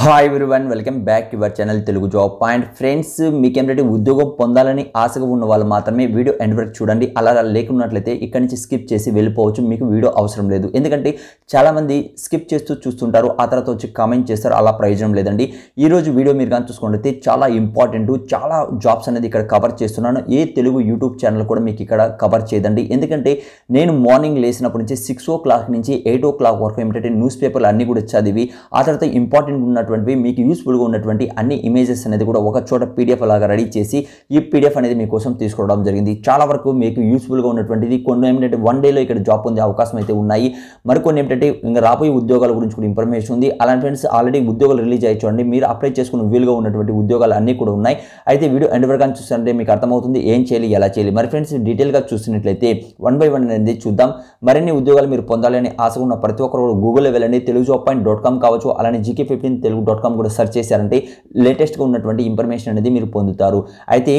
hi one welcome back your channel Telugu job point friends మీకు ఏంటంటే ఉద్యోగం పొందాలని ఆశగా ఉన్న వాళ్ళు మాత్రమే వీడియో ఎండ్ వరకు చూడండి అలా లేకున్నట్లయితే ఇక్కడ నుంచి స్కిప్ చేసి వెళ్ళిపోవచ్చు మీకు వీడియో అవసరం లేదు ఎందుకంటే చాలామంది స్కిప్ చేస్తూ చూస్తుంటారు ఆ తర్వాత వచ్చి కామెంట్ చేస్తారు అలా ప్రయోజనం లేదండి ఈరోజు వీడియో మీరు కానీ చూసుకుంటే చాలా ఇంపార్టెంట్ చాలా జాబ్స్ అనేది ఇక్కడ కవర్ చేస్తున్నాను ఏ తెలుగు యూట్యూబ్ ఛానల్ కూడా మీకు ఇక్కడ కవర్ చేయదండి ఎందుకంటే నేను మార్నింగ్ లేసినప్పటి నుంచి సిక్స్ ఓ క్లాక్ నుంచి ఎయిట్ ఓ క్లాక్ వరకు ఏమిటంటే న్యూస్ పేపర్లు అన్నీ కూడా చదివి ఆ తర్వాత ఇంపార్టెంట్ ఉన్న ఉన్నటువంటివి మీకు యూస్ఫుల్గా ఉన్నటువంటి అన్ని ఇమేజెస్ అనేది కూడా ఒక చోట పీడిఎఫ్ లాగా రెడీ చేసి ఈ పీడిఎఫ్ అనేది మీకోసం తీసుకోవడం జరిగింది చాలా వరకు మీకు యూస్ఫుల్గా ఉన్నటువంటిది కొన్ని ఏమిటంటే వన్ డేలో ఇక్కడ జాబ్ పొందే అవకాశం అయితే ఉన్నాయి మరికొన్ని ఏంటంటే ఇంకా రాబోయే ఉద్యోగాల గురించి కూడా ఇన్ఫర్మేషన్ ఉంది అలాంటి ఫ్రెండ్స్ ఆల్రెడీ ఉద్యోగాలు రిలీజ్ అయ్యి చూడండి మీరు అప్లై చేసుకున్న వీలుగా ఉన్నటువంటి ఉద్యోగాలు అన్నీ కూడా ఉన్నాయి అయితే వీడియో ఎండ్ వరకు చూస్తుంటే మీకు అర్థమవుతుంది ఏం చేయాలి ఎలా చేయాలి మరి ఫ్రెండ్స్ డీటెయిల్గా చూసినట్లయితే వన్ బై వన్ అనేది చూద్దాం మరిన్ని ఉద్యోగాలు మీరు పొందాలని ఆశ ఉన్న ప్రతి ఒక్కరు గూగుల్లో వెళ్ళండి Telugu job point dot com కావచ్చు అలానే GK fifteen Telugu dot com కూడా సెర్చ్ చేశారంటే లేటెస్ట్గా ఉన్నటువంటి ఇన్ఫర్మేషన్ అనేది మీరు పొందుతారు అయితే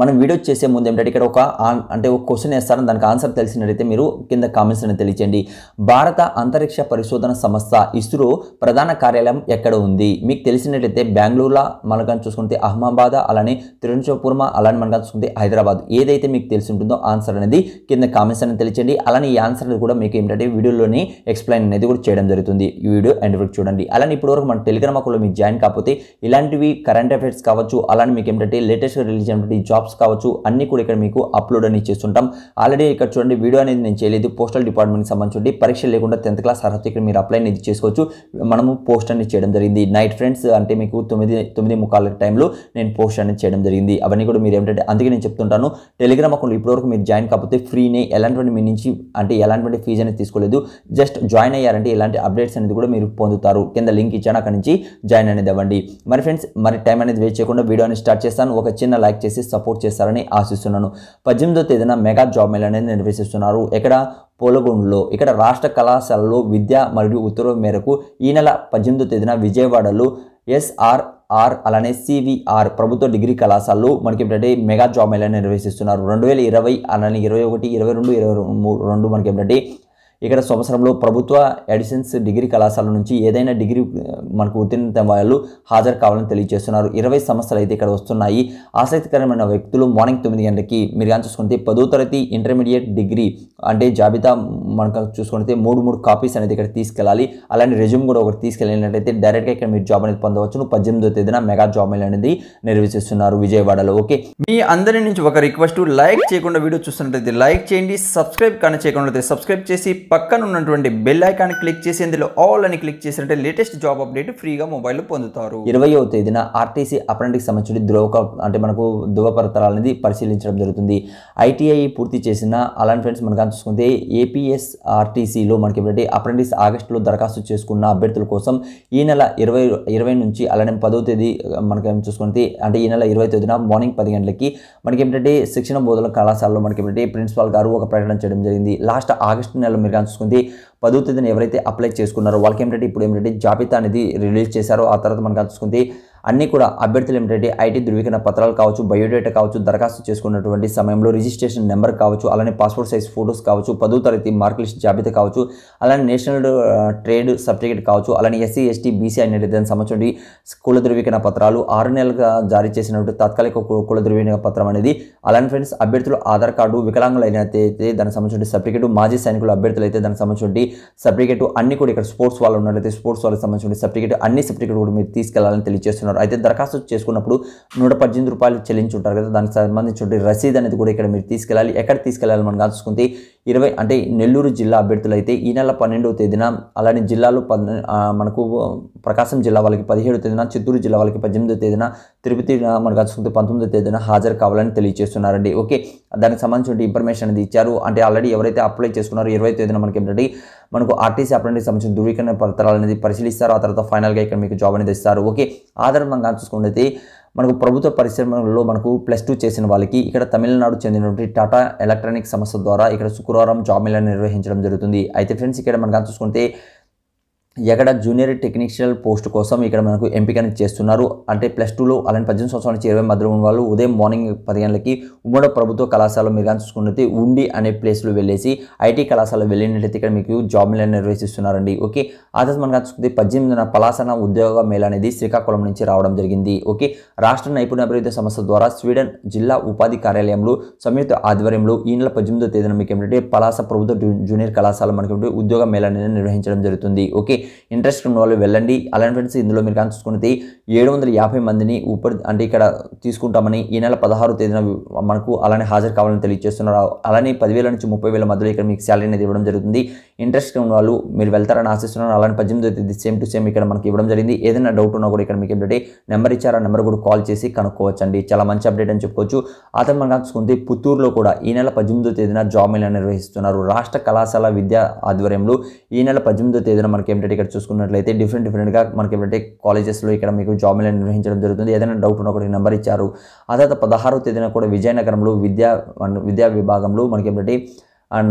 మనం వీడియో చేసే ముందు ఏంటంటే ఇక్కడ ఒక అంటే ఒక క్వశ్చన్ వేస్తారని దానికి ఆన్సర్ తెలిసినట్టయితే మీరు కింద కామెంట్స్ అని తెలియచేయండి భారత అంతరిక్ష పరిశోధన సంస్థ ఇస్రో ప్రధాన కార్యాలయం ఎక్కడ ఉంది మీకు తెలిసినట్లయితే బెంగళూరులో మనకని చూసుకుంటే అహ్మాబాద్ అలానే తిరువనంతపురం అలానే మనం చూసుకుంటే హైదరాబాద్ ఏదైతే మీకు తెలిసి ఉంటుందో ఆన్సర్ అనేది కింద కామెంట్స్ అని తెలియచండి అలానే ఈ ఆన్సర్ కూడా మీకు ఏంటంటే వీడియోలోని ఎక్స్ప్లెయిన్ అనేది కూడా చేయడం జరుగుతుంది ఈ వీడియో ఎండ్ వరకు చూడండి అలానే ఇప్పటివరకు మన టెలిగ్రామ్ మీకు జాయిన్ కాకపోతే ఇలాంటివి కరెంట్ అఫేర్స్ కావచ్చు అలానే మీకు ఏంటంటే లేటెస్ట్గా రిలీజ్ అయినటువంటి జాబ్ జాబ్స్ కావచ్చు అన్ని కూడా ఇక్కడ మీకు అప్లోడ్ అని చేస్తుంటాం ఆల్రెడీ ఇక్కడ చూడండి వీడియో అనేది నేను చేయలేదు పోస్టల్ డిపార్ట్మెంట్కి సంబంధించి పరీక్ష లేకుండా టెన్త్ క్లాస్ అర్హత ఇక్కడ మీరు అప్లై అనేది చేసుకోవచ్చు మనము పోస్ట్ అనేది చేయడం జరిగింది నైట్ ఫ్రెండ్స్ అంటే మీకు తొమ్మిది తొమ్మిది ముక్కాల టైంలో నేను పోస్ట్ అనేది చేయడం జరిగింది అవన్నీ కూడా మీరు ఏంటంటే అందుకే నేను చెప్తుంటాను టెలిగ్రామ్ అకౌంట్ ఇప్పటివరకు మీరు జాయిన్ కాకపోతే ఫ్రీనే ఎలాంటి మీ నుంచి అంటే ఎలాంటి ఫీజు అనేది తీసుకోలేదు జస్ట్ జాయిన్ అయ్యారంటే ఎలాంటి అప్డేట్స్ అనేది కూడా మీరు పొందుతారు కింద లింక్ ఇచ్చాను అక్కడి నుంచి జాయిన్ అనేది అవ్వండి మరి ఫ్రెండ్స్ మరి టైం అనేది వేస్ట్ చేయకుండా వీడియోని స్టార్ట్ చేస్తాను ఒక చిన్న లైక్ చేసి సపోర్ట్ సపోర్ట్ చేస్తారని ఆశిస్తున్నాను పద్దెనిమిదో తేదీన మెగా జాబ్ మేళ అనేది నిర్వహిస్తున్నారు ఇక్కడ పోలగొండలో ఇక్కడ రాష్ట్ర కళాశాలలో విద్య మరియు ఉత్తర్వుల మేరకు ఈ నెల పద్దెనిమిదో తేదీన విజయవాడలో ఎస్ఆర్ ఆర్ అలానే సివిఆర్ ప్రభుత్వ డిగ్రీ కళాశాలలో మనకి ఏంటంటే మెగా జాబ్ మేళాన్ని నిర్వహిస్తున్నారు రెండు వేల ఇరవై అలానే ఇరవై ఒకటి ఇరవై రెండు ఇరవై రెండు మనకి ఏంటంటే ఇక్కడ సంవత్సరంలో ప్రభుత్వ ఎడిషన్స్ డిగ్రీ కళాశాల నుంచి ఏదైనా డిగ్రీ మనకు ఉత్తీర్ణత వాళ్ళు హాజరు కావాలని తెలియజేస్తున్నారు ఇరవై సంవత్సరాలు అయితే ఇక్కడ వస్తున్నాయి ఆసక్తికరమైన వ్యక్తులు మార్నింగ్ తొమ్మిది గంటలకి మీరు కానీ చూసుకుంటే పదో తరగతి ఇంటర్మీడియట్ డిగ్రీ అంటే జాబితా మనకు చూసుకుంటే మూడు మూడు కాపీస్ అనేది ఇక్కడ తీసుకెళ్ళాలి అలానే రెజ్యూమ్ కూడా ఒకటి తీసుకెళ్ళినట్టయితే డైరెక్ట్గా ఇక్కడ మీరు జాబ్ అనేది పొందవచ్చు పద్దెనిమిదో తేదీన మెగా జాబ్ అనేది నిర్వహిస్తున్నారు విజయవాడలో ఓకే మీ అందరి నుంచి ఒక రిక్వెస్ట్ లైక్ చేయకుండా వీడియో చూస్తున్నట్లయితే లైక్ చేయండి సబ్స్క్రైబ్ కానీ చేయకుండా సబ్స్క్రైబ్ చేసి పక్కన ఉన్నటువంటి బెల్ ఐకాన్ క్లిక్ చేసి ఇందులో ఆల్ అని క్లిక్ చేసినట్టే లేటెస్ట్ జాబ్ అప్డేట్ ఫ్రీగా మొబైల్ పొందుతారు ఇరవయో తేదీన ఆర్టీసీ అప్రెంటికి సంబంధించిన ధ్రువ అంటే మనకు ధృవపత్రాలు అనేది పరిశీలించడం జరుగుతుంది ఐటీఐ పూర్తి చేసిన అలాంటి ఫ్రెండ్స్ మనకు చూసుకుంటే ఏపీఎస్ ఆర్టీసీలో మనకి ఏంటంటే అప్రెంటిస్ ఆగస్టులో దరఖాస్తు చేసుకున్న అభ్యర్థుల కోసం ఈ నెల ఇరవై ఇరవై నుంచి అలానే పదో తేదీ మనకి ఏం చూసుకుంటే అంటే ఈ నెల ఇరవై తేదీన మార్నింగ్ పది గంటలకి మనకి ఏంటంటే శిక్షణ బోధన కళాశాలలో మనకి ఏంటంటే ప్రిన్సిపాల్ గారు ఒక ప్రకటన చేయడం జరిగింది లాస్ట్ ఆగస్టు నెల మీరు ఛాన్స్ ఉంది పదో తేదీన ఎవరైతే అప్లై చేసుకున్నారో వాళ్ళకి ఏంటంటే ఇప్పుడు ఏంటంటే జాబితా అనేది రిలీజ్ చేశారో ఆ తర్వాత మనకు అందుకుంది అన్నీ కూడా అభ్యర్థులు ఏమిటంటే ఐటీ ధృవీకరణ పత్రాలు కావచ్చు బయోడేటా కావచ్చు దరఖాస్తు చేసుకున్నటువంటి సమయంలో రిజిస్ట్రేషన్ నెంబర్ కావచ్చు అలానే పాస్పోర్ట్ సైజ్ ఫొటోస్ కావచ్చు పదో తరగతి మార్క్ లిస్ట్ జాబితా కావచ్చు అలానే నేషనల్ ట్రేడ్ సర్టిఫికేట్ కావచ్చు అలానే ఎస్సీ ఎస్టీ బీసీ అనేది దానికి సంబంధించి కుల ధృవీకరణ పత్రాలు ఆరు నెలలుగా జారీ చేసినటువంటి తాత్కాలిక కుల ధృవీకరణ పత్రం అనేది అలానే ఫ్రెండ్స్ అభ్యర్థులు ఆధార్ కార్డు అయినట్లయితే దానికి సంబంధించిన సర్టిఫికేట్ మాజీ సైనికుల అభ్యర్థులు అయితే దానికి సంబంధించి సర్టిఫికేట్ అన్ని కూడా ఇక్కడ స్పోర్ట్స్ వాళ్ళు ఉన్నట్లయితే స్పోర్ట్స్ వాళ్ళకి సంబంధించిన సర్టిఫికేట్ అన్ని సర్టిఫికేట్ కూడా మీరు తీసుకెళ్లాలని తెలియజేస్తున్నారు చేస్తున్నారు అయితే దరఖాస్తు చేసుకున్నప్పుడు నూట పద్దెనిమిది రూపాయలు చెల్లించుంటారు కదా దానికి సంబంధించిన రసీదు అనేది కూడా ఇక్కడ మీరు తీసుకెళ్ళాలి ఎక్కడ తీసుకెళ్ళాలి మనం కాల్చుకుంటే ఇరవై అంటే నెల్లూరు జిల్లా అభ్యర్థులు అయితే ఈ నెల పన్నెండవ తేదీన అలానే జిల్లాలో మనకు ప్రకాశం జిల్లా వాళ్ళకి పదిహేడవ తేదీన చిత్తూరు జిల్లా వాళ్ళకి పద్దెనిమిదవ తేదీన తిరుపతి మనకు అసలు పంతొమ్మిదో తేదీన హాజరు కావాలని తెలియజేస్తున్నారండి ఓకే దానికి సంబంధించిన ఇన్ఫర్మేషన్ అనేది ఇచ్చారు అంటే ఆల్రెడీ ఎవరైతే అప్లై చేసుకున్నారో ఇరవై తేదీన మనకి ఏంటంటే మనకు ఆర్టీసీ అప్లైకి సంబంధించిన ధృవీకరణ పత్రాలు అనేది పరిశీలిస్తారు ఆ తర్వాత ఫైనల్గా ఇక్కడ మీకు జాబ్ అనేది ఇస్తారు ఓకే ఆధారంగా చూసుకుంటే మనకు ప్రభుత్వ పరిశ్రమలో మనకు ప్లస్ టూ చేసిన వాళ్ళకి ఇక్కడ తమిళనాడు చెందినటువంటి టాటా ఎలక్ట్రానిక్ సంస్థ ద్వారా ఇక్కడ శుక్రవారం జాబ్ మేళా నిర్వహించడం జరుగుతుంది అయితే ఫ్రెండ్స్ ఇక్కడ మనం చూసుకుంటే ఎక్కడ జూనియర్ టెక్నీషియల్ పోస్ట్ కోసం ఇక్కడ మనకు ఎంపికను చేస్తున్నారు అంటే ప్లస్ టూలో అలాంటి పద్దెనిమిది సంవత్సరాల నుంచి ఇరవై మధ్య ఉన్న వాళ్ళు ఉదయం మార్నింగ్ పది గంటలకి ఉమ్మడ ప్రభుత్వ కళాశాల మీరు చూసుకున్నట్లయితే ఉండి అనే ప్లేస్లో వెళ్ళేసి ఐటీ కళాశాల వెళ్ళినట్లయితే ఇక్కడ మీకు జాబ్ మేళ నిర్వహిస్తున్నారండి ఓకే ఆ తర్వాత మనకు చూసుకుంటే పద్దెనిమిదిన పలాసన ఉద్యోగ మేళ అనేది శ్రీకాకుళం నుంచి రావడం జరిగింది ఓకే రాష్ట్ర నైపుణ్య అభివృద్ధి సంస్థ ద్వారా స్వీడన్ జిల్లా ఉపాధి కార్యాలయంలో సంయుక్త ఆధ్వర్యంలో ఈ నెల పద్దెనిమిదో తేదీన మీకు ఏంటంటే పలాస ప్రభుత్వ జూనియర్ కళాశాల మనకి ఉద్యోగ మేళ అనేది నిర్వహించడం జరుగుతుంది ఓకే ఇంట్రెస్ట్ ఉన్న వాళ్ళు వెళ్ళండి అలాంటి ఫ్రెండ్స్ ఇందులో మీరు కానీ చూసుకుంటే ఏడు వందల యాభై మందిని ఉపరి అంటే ఇక్కడ తీసుకుంటామని ఈ నెల పదహారు తేదీన మనకు అలానే హాజరు కావాలని తెలియజేస్తున్నారు అలానే పదివేల నుంచి ముప్పై వేల మధ్యలో ఇక్కడ మీకు శాలరీ అనేది ఇవ్వడం జరుగుతుంది ఇంట్రెస్ట్ ఉన్న వాళ్ళు మీరు వెళ్తారని ఆశిస్తున్నారు అలానే పద్దెనిమిదో తేదీ సేమ్ టు సేమ్ ఇక్కడ మనకి ఇవ్వడం జరిగింది ఏదైనా డౌట్ ఉన్నా కూడా ఇక్కడ మీకు ఏంటంటే నెంబర్ ఇచ్చారా ఆ నెంబర్ కూడా కాల్ చేసి కనుక్కోవచ్చండి చాలా మంచి అప్డేట్ అని చెప్పుకోవచ్చు అతను మనం చూసుకుంటే పుత్తూరులో కూడా ఈ నెల పద్దెనిమిదో తేదీన జాబ్ మేళా నిర్వహిస్తున్నారు రాష్ట్ర కళాశాల విద్యా ఆధ్వర్యంలో ఈ నెల పద్దెనిమిదో తేదీన మనకి ఏంటంటే ఇక్కడ చూసుకున్నట్లయితే డిఫరెంట్ డిఫరెంట్గా మనకి ఏంటంటే కాలేజెస్లో ఇక్కడ మీకు మేళ నిర్వహించడం జరుగుతుంది ఏదైనా డౌట్ ఉన్న ఒకటి నెంబర్ ఇచ్చారు ఆ తర్వాత పదహారవ తేదీన కూడా విజయనగరంలో విద్యా విద్యా విభాగంలో మనకి ఏంటంటే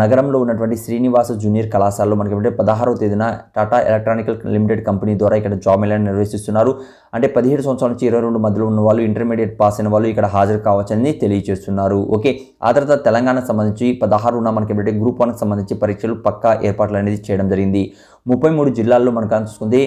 నగరంలో ఉన్నటువంటి శ్రీనివాస జూనియర్ కళాశాలలో మనకి ఏంటంటే పదహారవ తేదీన టాటా ఎలక్ట్రానికల్ లిమిటెడ్ కంపెనీ ద్వారా ఇక్కడ జాబ్ మేళ నిర్వహిస్తున్నారు అంటే పదిహేడు సంవత్సరాల నుంచి ఇరవై రెండు మధ్యలో ఉన్న వాళ్ళు ఇంటర్మీడియట్ పాస్ అయిన వాళ్ళు ఇక్కడ హాజరు కావచ్చని తెలియజేస్తున్నారు ఓకే ఆ తర్వాత తెలంగాణకు సంబంధించి పదహారున మనకి ఏంటంటే గ్రూప్ వన్కి సంబంధించి పరీక్షలు పక్కా ఏర్పాట్లు అనేది చేయడం జరిగింది ముప్పై మూడు జిల్లాల్లో మనకు చూసుకుంది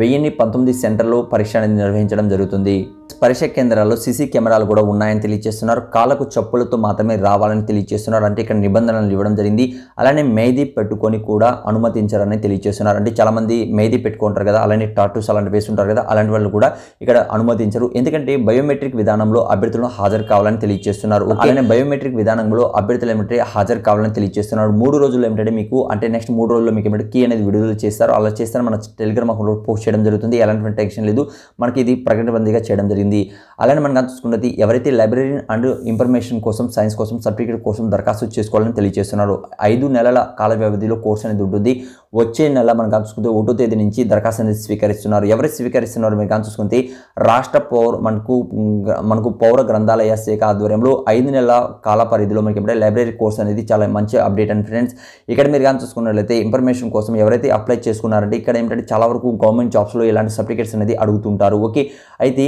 వెయ్యిన్ని పంతొమ్మిది సెంటర్లో పరీక్ష అనేది నిర్వహించడం జరుగుతుంది స్పర్శ కేంద్రాల్లో సీసీ కెమెరాలు కూడా ఉన్నాయని తెలియజేస్తున్నారు కాళ్ళకు చెప్పులతో మాత్రమే రావాలని తెలియజేస్తున్నారు అంటే ఇక్కడ నిబంధనలు ఇవ్వడం జరిగింది అలానే మేదీ పెట్టుకొని కూడా అనుమతించారని తెలియజేస్తున్నారు అంటే చాలామంది మేదీ పెట్టుకుంటారు కదా అలానే టాటూస్ అలాంటి వేస్తుంటారు కదా అలాంటి వాళ్ళు కూడా ఇక్కడ అనుమతించరు ఎందుకంటే బయోమెట్రిక్ విధానంలో అభ్యర్థులను హాజరు కావాలని తెలియజేస్తున్నారు అలానే బయోమెట్రిక్ విధానంలో అభ్యర్థులు ఏమిటంటే హాజరు కావాలని తెలియజేస్తున్నారు మూడు రోజులు ఏమిటంటే మీకు అంటే నెక్స్ట్ మూడు రోజుల్లో మీకు ఏమిటంటే కీ అనేది విడుదల చేస్తారు అలా చేస్తారు మన టెలిగ్రామ్ పోస్ట్ చేయడం జరుగుతుంది ఎలాంటి టెన్షన్ లేదు మనకి ఇది ప్రకటనబందీగా చేయడం జరిగింది జరిగింది అలానే మనం చూసుకున్నది ఎవరైతే లైబ్రరీ అండ్ ఇన్ఫర్మేషన్ కోసం సైన్స్ కోసం సర్టిఫికేట్ కోసం దరఖాస్తు చేసుకోవాలని తెలియజేస్తున్నారు ఐదు నెలల కాల వ్యవధిలో కోర్స్ అనేది ఉంటుంది వచ్చే నెల మనం చూసుకుంటే ఒకటో తేదీ నుంచి దరఖాస్తు అనేది స్వీకరిస్తున్నారు ఎవరు స్వీకరిస్తున్నారు మీరు కానీ చూసుకుంటే రాష్ట్ర పౌర మనకు మనకు పౌర గ్రంథాలయ శాఖ ఆధ్వర్యంలో ఐదు నెలల కాల పరిధిలో మనకి ఇప్పుడే లైబ్రరీ కోర్స్ అనేది చాలా మంచి అప్డేట్ అండ్ ఫ్రెండ్స్ ఇక్కడ మీరు కానీ చూసుకున్నట్లయితే ఇన్ఫర్మేషన్ కోసం ఎవరైతే అప్లై చేసుకున్నారంటే ఇక్కడ ఏంటంటే చాలా వరకు గవర్నమెంట్ జాబ్స్లో ఇలాంటి సర్టిఫికేట్స్ అనేది అడుగుతుంటారు ఓకే అయితే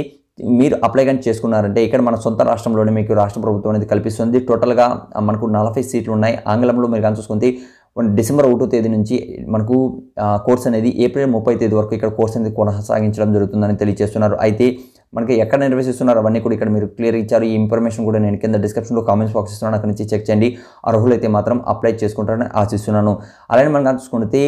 మీరు అప్లై కానీ చేసుకున్నారంటే ఇక్కడ మన సొంత రాష్ట్రంలోనే మీకు రాష్ట్ర ప్రభుత్వం అనేది కల్పిస్తుంది టోటల్గా మనకు నలభై సీట్లు ఉన్నాయి ఆంగ్లంలో మీరు కానీ చూసుకుంటే డిసెంబర్ ఒకటో తేదీ నుంచి మనకు కోర్స్ అనేది ఏప్రిల్ ముప్పై తేదీ వరకు ఇక్కడ కోర్స్ అనేది కొనసాగించడం జరుగుతుందని తెలియజేస్తున్నారు అయితే మనకి ఎక్కడ నిర్వహిస్తున్నారు అవన్నీ కూడా ఇక్కడ మీరు క్లియర్ ఇచ్చారు ఈ ఇన్ఫర్మేషన్ కూడా నేను కింద డిస్క్రిప్షన్లో కామెంట్స్ బాక్స్ ఇస్తున్నాను అక్కడ నుంచి చెక్ చేయండి అర్హులైతే మాత్రం అప్లై చేసుకుంటారని ఆశిస్తున్నాను అలానే మనం చూసుకుంటే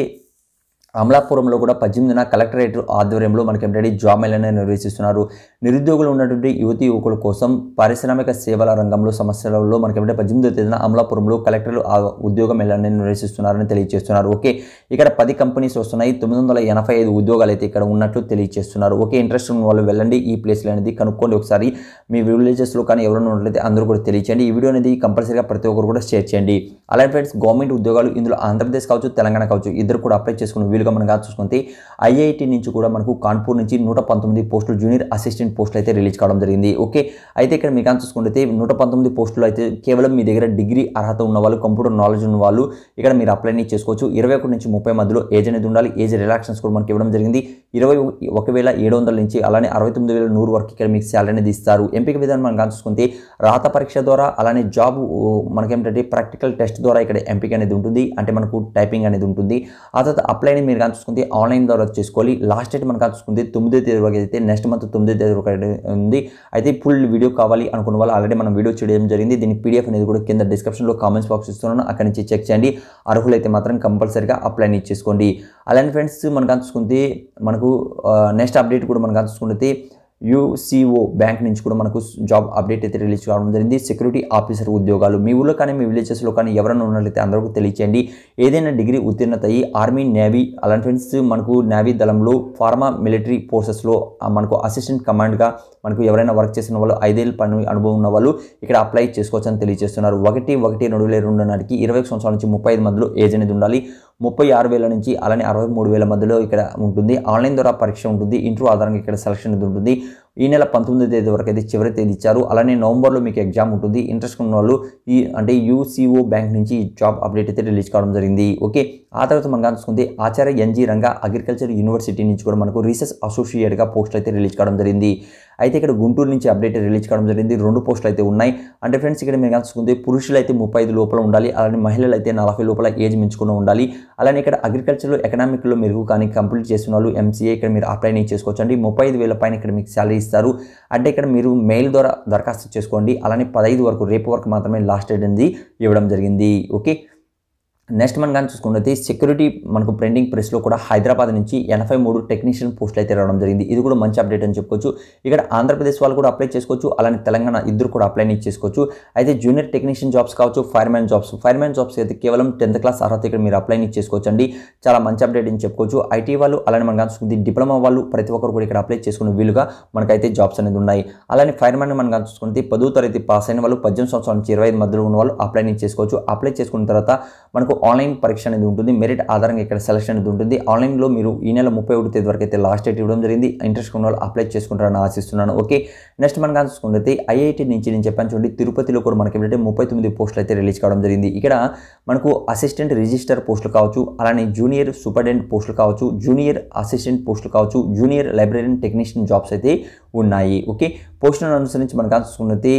అమలాపురంలో కూడా పద్దెనిమిదిన కలెక్టరేట్ ఆధ్వర్యంలో మనకి ఏంటంటే జాబ్ మేళాన్ని నిర్వహిస్తున్నారు నిరుద్యోగులు ఉన్నటువంటి యువతి యువకుల కోసం పారిశ్రామిక సేవల రంగంలో సమస్యలలో మనకి ఏంటంటే పద్దెనిమిదో తేదీన అమలాపురంలో కలెక్టర్లు ఉద్యోగ మేళాన్ని నిర్వహిస్తున్నారని తెలియజేస్తున్నారు ఓకే ఇక్కడ పది కంపెనీస్ వస్తున్నాయి తొమ్మిది వందల ఎనభై ఐదు ఉద్యోగాలు అయితే ఇక్కడ ఉన్నట్లు తెలియజేస్తున్నారు ఓకే ఇంట్రెస్ట్ ఉన్న వాళ్ళు వెళ్ళండి ఈ ప్లేస్లు అనేది కనుక్కోండి ఒకసారి మీ విలేజెస్లో కానీ ఎవరైనా ఉన్నట్లయితే అందరూ కూడా తెలియచేయండి ఈ వీడియో అనేది కంపల్సరీగా ప్రతి ఒక్కరు కూడా షేర్ చేయండి అలాగే ఫ్రెండ్స్ గవర్నమెంట్ ఉద్యోగాలు ఇందులో ఆంధ్రప్రదేశ్ కావచ్చు తెలంగాణ కావచ్చు ఇద్దరు కూడా అప్లై చేసుకుని వీలు వీలుగా మనం కాదు చూసుకుంటే ఐఐటి నుంచి కూడా మనకు కాన్పూర్ నుంచి నూట పంతొమ్మిది పోస్టులు జూనియర్ అసిస్టెంట్ పోస్టులు అయితే రిలీజ్ కావడం జరిగింది ఓకే అయితే ఇక్కడ మీరు కానీ చూసుకుంటే నూట పంతొమ్మిది పోస్టులు అయితే కేవలం మీ దగ్గర డిగ్రీ అర్హత ఉన్న వాళ్ళు కంప్యూటర్ నాలెడ్జ్ ఉన్న వాళ్ళు ఇక్కడ మీరు అప్లై చేసుకోవచ్చు ఇరవై ఒకటి నుంచి ముప్పై మధ్యలో ఏజ్ అనేది ఉండాలి ఏజ్ రిలాక్షన్స్ కూడా మనకి ఇవ్వడం జరిగింది ఇరవై ఒక వేల ఏడు వందల నుంచి అలానే అరవై తొమ్మిది వేల నూరు వరకు ఇక్కడ మీకు శాలరీ అనేది ఇస్తారు ఎంపిక విధానం మనం కానీ చూసుకుంటే రాత పరీక్ష ద్వారా అలానే జాబ్ మనకేమిటంటే ప్రాక్టికల్ టెస్ట్ ద్వారా ఇక్కడ ఎంపిక అనేది ఉంటుంది అంటే మనకు టైపింగ్ అనేది ఉంటుంది ఆ తర్వాత అప్లైని మీరు కానీ చూసుకుంది ఆన్లైన్ ద్వారా చేసుకోవాలి లాస్ట్ డేట్ మనం చూసుకుంది తొమ్మిదో తేదీ వరకు అయితే నెక్స్ట్ మంత్ తొమ్మిదో తేదీ వరకు ఉంది అయితే ఫుల్ వీడియో కావాలి అనుకున్న వాళ్ళు ఆల్రెడీ మనం వీడియో చేయడం జరిగింది దీని పీడిఎఫ్ అనేది కూడా కింద డిస్క్రిప్షన్లో కామెంట్స్ బాక్స్ ఇస్తున్నాను అక్కడి నుంచి చెక్ చేయండి అర్హులైతే మాత్రం కంపల్సరీగా అప్లై చేసుకోండి అలాంటి ఫ్రెండ్స్ మనం చూసుకుంది మనకు నెక్స్ట్ అప్డేట్ కూడా మనం చూసుకుంటే యూసీఓ బ్యాంక్ నుంచి కూడా మనకు జాబ్ అప్డేట్ అయితే రిలీజ్ కావడం జరిగింది సెక్యూరిటీ ఆఫీసర్ ఉద్యోగాలు మీ ఊళ్ళో కానీ మీ విలేజెస్లో కానీ ఎవరైనా ఉన్నట్లయితే అందరికీ తెలియచేయండి ఏదైనా డిగ్రీ ఉత్తీర్ణత అయ్యి ఆర్మీ నేవీ అలాంటి మనకు నేవీ దళంలో ఫార్మా మిలిటరీ ఫోర్సెస్లో మనకు అసిస్టెంట్ కమాండ్గా మనకు ఎవరైనా వర్క్ చేసిన వాళ్ళు ఐదేళ్ళు పని అనుభవం ఉన్న వాళ్ళు ఇక్కడ అప్లై చేసుకోవచ్చని తెలియజేస్తున్నారు ఒకటి ఒకటి రెండు వేల రెండు నాటికి ఇరవై సంవత్సరాల నుంచి ముప్పై ఐదు మందిలో ఏజ్ అనేది ఉండాలి ముప్పై ఆరు వేల నుంచి అలానే అరవై మూడు వేల మధ్యలో ఇక్కడ ఉంటుంది ఆన్లైన్ ద్వారా పరీక్ష ఉంటుంది ఇంటర్వ్యూ ఆధారంగా ఇక్కడ సెలక్షన్ ఉంటుంది ఈ నెల పంతొమ్మిదో తేదీ వరకు అయితే చివరి తేదీ ఇచ్చారు అలానే నవంబర్లో మీకు ఎగ్జామ్ ఉంటుంది ఇంట్రెస్ట్ ఉన్న వాళ్ళు ఈ అంటే యూసీఓ బ్యాంక్ నుంచి ఈ జాబ్ అప్డేట్ అయితే రిలీజ్ కావడం జరిగింది ఓకే ఆ తర్వాత మనం చూసుకుంటే ఆచార్య ఎన్జీ రంగా అగ్రికల్చర్ యూనివర్సిటీ నుంచి కూడా మనకు రీసెర్చ్ అసోసియేట్గా పోస్ట్ అయితే రిలీజ్ కావడం జరిగింది అయితే ఇక్కడ గుంటూరు నుంచి అప్డేట్ రిలీజ్ కావడం జరిగింది రెండు పోస్టులు అయితే ఉన్నాయి అంటే ఫ్రెండ్స్ ఇక్కడ మీరు కలుసుకుంది పురుషులు అయితే ముప్పై ఐదు లోపల ఉండాలి అలానే మహిళలు అయితే నలభై లోపల ఏజ్ మించుకున్న ఉండాలి అలానే ఇక్కడ అగ్రికల్చర్లో ఎకనామిక్లో మెరుగు కానీ కంప్లీట్ చేసిన వాళ్ళు ఎంసీఏ ఇక్కడ మీరు అప్లై చేసుకోవచ్చు అండి ముప్పై ఐదు వేల పైన ఇక్కడ మీకు శాలరీ ఇస్తారు అంటే ఇక్కడ మీరు మెయిల్ ద్వారా దరఖాస్తు చేసుకోండి అలానే పదహైదు వరకు రేపు వరకు మాత్రమే లాస్ట్ డేట్ అనేది ఇవ్వడం జరిగింది ఓకే నెక్స్ట్ మనం కానీ చూసుకున్నది సెక్యూరిటీ మనకు ప్రింటింగ్ ప్రెస్లో కూడా హైదరాబాద్ నుంచి ఎనభై మూడు టెక్నీషియన్ పోస్టులు అయితే రావడం జరిగింది ఇది కూడా మంచి అప్డేట్ అని చెప్పుకోవచ్చు ఇక్కడ ఆంధ్రప్రదేశ్ వాళ్ళు కూడా అప్లై చేసుకోవచ్చు అలానే తెలంగాణ ఇద్దరు కూడా అప్లై చేసుకోవచ్చు అయితే జూనియర్ టెక్నీషియన్ జాబ్స్ కావచ్చు ఫైర్మ్యాన్ జాబ్స్ ఫైర్మ్యాన్ జాబ్స్ అయితే కేవలం టెన్త్ క్లాస్ అర్హత ఇక్కడ మీరు అప్లై చేసుకోవచ్చు అండి చాలా మంచి అప్డేట్ అని చెప్పుకోవచ్చు ఐటీ వాళ్ళు అలానే మనం కానీ డిప్లొమా వాళ్ళు ప్రతి ఒక్కరు కూడా ఇక్కడ అప్లై చేసుకునే వీలుగా మనకైతే జాబ్స్ అనేది ఉన్నాయి అలానే ఫైర్మ్యాన్ మనం కానీ చూసుకుంటే పదో తరగతి పాస్ అయిన వాళ్ళు పద్దెనిమిది సంవత్సరాల నుంచి ఇరవై ఐదు మధ్యలో ఉన్న వాళ్ళు అప్లై చేసుకోవచ్చు అప్లై చేసుకున్న తర్వాత మనకు ఆన్లైన్ పరీక్ష అనేది ఉంటుంది మెరిట్ ఆధారంగా ఇక్కడ సెలక్షన్ అనేది ఉంటుంది ఆన్లైన్లో మీరు ఈ నెల ముప్పై ఒకటి తేదీ వరకు అయితే లాస్ట్ డేట్ ఇవ్వడం జరిగింది ఇంట్రెస్ట్ ఉన్న వాళ్ళు అప్లై చేసుకుంటారని ఆశిస్తున్నాను ఓకే నెక్స్ట్ మనం చూసుకుంటే ఐఐటీ నుంచి నేను చెప్పాను చూడండి తిరుపతిలో కూడా మనకి ఏంటంటే ముప్పై తొమ్మిది పోస్టులు అయితే రిలీజ్ కావడం జరిగింది ఇక్కడ మనకు అసిస్టెంట్ రిజిస్టర్ పోస్టులు కావచ్చు అలానే జూనియర్ సూపరింటెండెంట్ పోస్టులు కావచ్చు జూనియర్ అసిస్టెంట్ పోస్టులు కావచ్చు జూనియర్ లైబ్రరీన్ టెక్నీషియన్ జాబ్స్ అయితే ఉన్నాయి ఓకే పోషన్ అనుసరించి మనకు కాచుకున్నది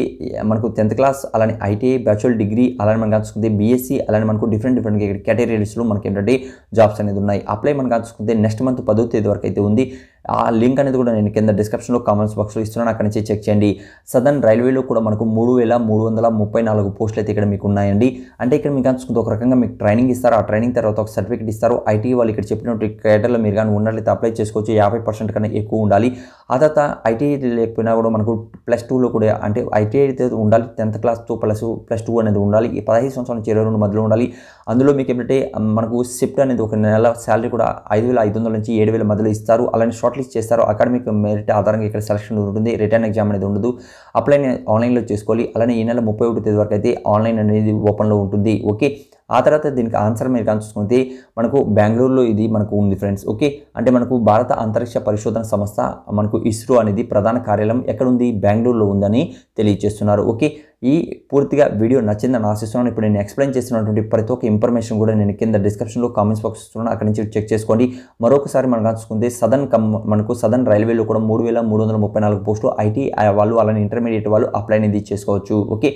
మనకు టెన్త్ క్లాస్ అలానే ఐటీఐ బ్యాచులర్ డిగ్రీ అలానే మనకు కాచుకుంటే బీఎస్సీ అలానే మనకు డిఫరెంట్ డిఫరెంట్ కేటగిరీస్లో మనకి ఏంటంటే జాబ్స్ అనేది ఉన్నాయి అప్లై మనకు కాచుకుంటే నెక్స్ట్ మంత్ పదో తేదీ వరకు అయితే ఉంది ఆ లింక్ అనేది కూడా నేను కింద డిస్క్రిప్షన్లో కామెంట్స్ బాక్స్లో ఇస్తున్నాను అక్కడి నుంచి చెక్ చేయండి సదర్న్ రైల్వేలో కూడా మనకు మూడు వేల మూడు వందల ముప్పై నాలుగు పోస్టులు అయితే ఇక్కడ మీకు ఉన్నాయండి అంటే ఇక్కడ మీకు అనుకుంటే ఒక రకంగా మీకు ట్రైనింగ్ ఇస్తారు ఆ ట్రైనింగ్ తర్వాత ఒక సర్టిఫికేట్ ఇస్తారు ఐటీ వాళ్ళు ఇక్కడ చెప్పినట్టు కేటర్లో మీరు కానీ ఉన్నట్లయితే అప్లై చేసుకోవచ్చు యాభై పర్సెంట్ కన్నా ఎక్కువ ఉండాలి ఆ తర్వాత ఐటీ లేకపోయినా కూడా మనకు ప్లస్ టూలో కూడా అంటే ఐటీఐ అయితే ఉండాలి టెన్త్ క్లాస్తో ప్లస్ ప్లస్ టూ అనేది ఉండాలి ఈ పదహైదు సంవత్సరాల నుంచి ఇరవై రెండు మధ్యలో ఉండాలి అందులో మీకు ఏంటంటే మనకు షిఫ్ట్ అనేది ఒక నెల శాలరీ కూడా ఐదు వేల ఐదు వందల నుంచి ఏడు వేల మధ్యలో ఇస్తారు అలానే షార్ట్ షార్ట్ లిస్ట్ చేస్తారో అకాడమిక్ మెరిట్ ఆధారంగా ఇక్కడ సెలక్షన్ ఉంటుంది రిటర్న్ ఎగ్జామ్ అనేది ఉండదు అప్లై ఆన్లైన్లో చేసుకోవాలి అలానే ఈ నెల ముప్పై ఒకటి తేదీ వరకు అయితే ఆన్లైన్ అనేది ఓపెన్లో ఉంటుంది ఓకే ఆ తర్వాత దీనికి ఆన్సర్ మీరు కానీ చూసుకుంటే మనకు బెంగళూరులో ఇది మనకు ఉంది ఫ్రెండ్స్ ఓకే అంటే మనకు భారత అంతరిక్ష పరిశోధన సంస్థ మనకు ఇస్రో అనేది ప్రధాన కార్యాలయం ఎక్కడ ఉంది బెంగళూరులో ఉందని తెలియజేస్తున్నారు ఓకే ఈ పూర్తిగా వీడియో నచ్చిందని ఆశిస్తున్నాను ఇప్పుడు నేను ఎక్స్ప్లెయిన్ చేస్తున్నటువంటి ప్రతి ఒక్క ఇన్ఫర్మేషన్ కూడా నేను కింద డిస్క్రిప్షన్లో కామెంట్స్ బాక్స్ ఇస్తున్నాను అక్కడి నుంచి చెక్ చేసుకోండి మరొకసారి మనం కాచుకుంటే సదన్ కమ్ మనకు సదన్ రైల్వేలో కూడా మూడు వేల మూడు వందల ముప్పై నాలుగు పోస్టులు ఐటీ వాళ్ళు అలానే ఇంటర్మీడియట్ వాళ్ళు అప్లై అనేది చేసుకోవచ్చు ఓకే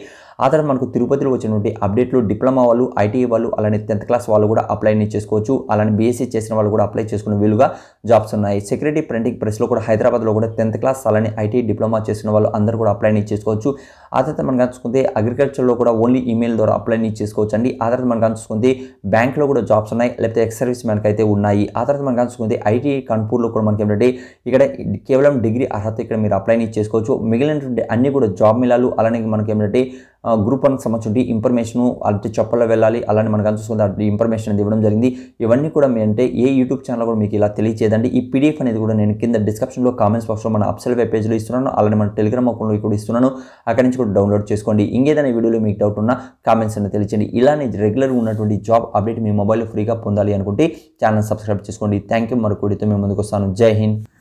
ఆ తర్వాత మనకు తిరుపతిలో వచ్చినటువంటి అప్డేట్లు డిప్లొమా వాళ్ళు ఐటీఐ వాళ్ళు అలానే టెన్త్ క్లాస్ వాళ్ళు కూడా అప్లై చేసుకోవచ్చు అలానే బీఎస్సీ చేసిన వాళ్ళు కూడా అప్లై చేసుకునే వీలుగా జాబ్స్ ఉన్నాయి సెక్యూరిటీ ప్రింటింగ్ ప్రెస్లో కూడా హైదరాబాద్లో కూడా టెన్త్ క్లాస్ అలానే ఐటీఐ డిప్లొమా చేసిన వాళ్ళు అందరూ కూడా అప్లై చేసుకోవచ్చు ఆ తర్వాత మనం కనుకుంటే అగ్రికల్చర్లో కూడా ఓన్లీ ఈమెయిల్ ద్వారా అప్లై చేసుకోవచ్చు అండి ఆ తర్వాత మనం కనుకుంటే బ్యాంక్లో కూడా జాబ్స్ ఉన్నాయి లేకపోతే ఎక్స్ సర్వీస్ మ్యాన్కి అయితే ఉన్నాయి ఆ తర్వాత మనం కనుకుంటే ఐటీ కన్పూర్లో కూడా మనకి ఏంటంటే ఇక్కడ కేవలం డిగ్రీ అర్హత ఇక్కడ మీరు అప్లై చేసుకోవచ్చు మిగిలినటువంటి అన్ని కూడా జాబ్ మిలాలు అలానే మనకి ఏంటంటే గ్రూప్ వన్కి సంబంధించి ఇన్ఫర్మేషన్ అలాంటి చెప్పలో వెళ్ళాలి అలానే మనకు చూసుకుంటే ఇన్ఫర్మేషన్ అనేది ఇవ్వడం జరిగింది ఇవన్నీ కూడా అంటే ఏ యూట్యూబ్ ఛానల్ కూడా మీకు ఇలా తెలియజేయండి ఈ పీడిఎఫ్ అనేది కూడా నేను కింద డిస్క్రిప్షన్లో కామెంట్స్ బాక్స్లో మన అప్సల్ వెబ్ పేజ్లో ఇస్తున్నాను అలానే మన టెలిగ్రామ్ అకౌంట్లో కూడా ఇస్తున్నాను అక్కడి నుంచి కూడా డౌన్లోడ్ చేసుకోండి ఇంకేదైనా వీడియోలో మీకు డౌట్ ఉన్నా కామెంట్స్ అనేది తెలియచండి ఇలానే రెగ్యులర్గా ఉన్నటువంటి జాబ్ అప్డేట్ మీ మొబైల్లో ఫ్రీగా పొందాలి అనుకుంటే ఛానల్ సబ్స్క్రైబ్ చేసుకోండి థ్యాంక్ యూ మరొకటితో మేము ముందుకు వస్తాను జై హింద్